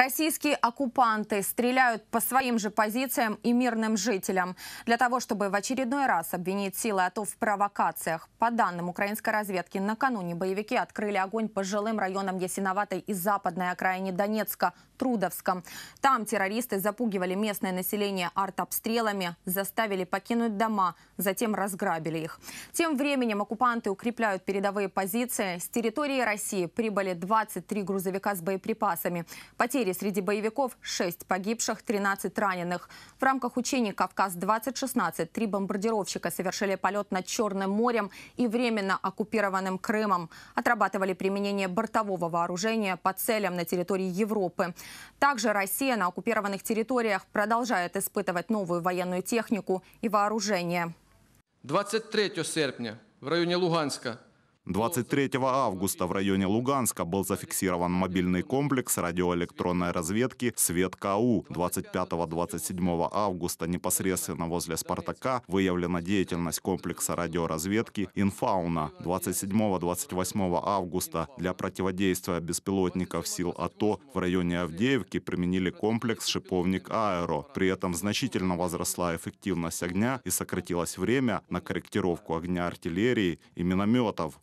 Российские оккупанты стреляют по своим же позициям и мирным жителям. Для того, чтобы в очередной раз обвинить силы АТО в провокациях, по данным украинской разведки, накануне боевики открыли огонь по жилым районам Ясиноватой и западной окраине Донецка, Трудовском. Там террористы запугивали местное население артобстрелами, заставили покинуть дома, затем разграбили их. Тем временем оккупанты укрепляют передовые позиции. С территории России прибыли 23 грузовика с боеприпасами. Потери мире. Среди боевиков 6 погибших, 13 раненых. В рамках учений «Кавказ-2016» три бомбардировщика совершили полет над Черным морем и временно оккупированным Крымом. Отрабатывали применение бортового вооружения по целям на территории Европы. Также Россия на оккупированных территориях продолжает испытывать новую военную технику и вооружение. 23 серпня в районе Луганска. 23 августа в районе Луганска был зафиксирован мобильный комплекс радиоэлектронной разведки «Свет-КУ». 25-27 августа непосредственно возле «Спартака» выявлена деятельность комплекса радиоразведки «Инфауна». 27-28 августа для противодействия беспилотников сил АТО в районе Авдеевки применили комплекс «Шиповник-Аэро». При этом значительно возросла эффективность огня и сократилось время на корректировку огня артиллерии и минометов.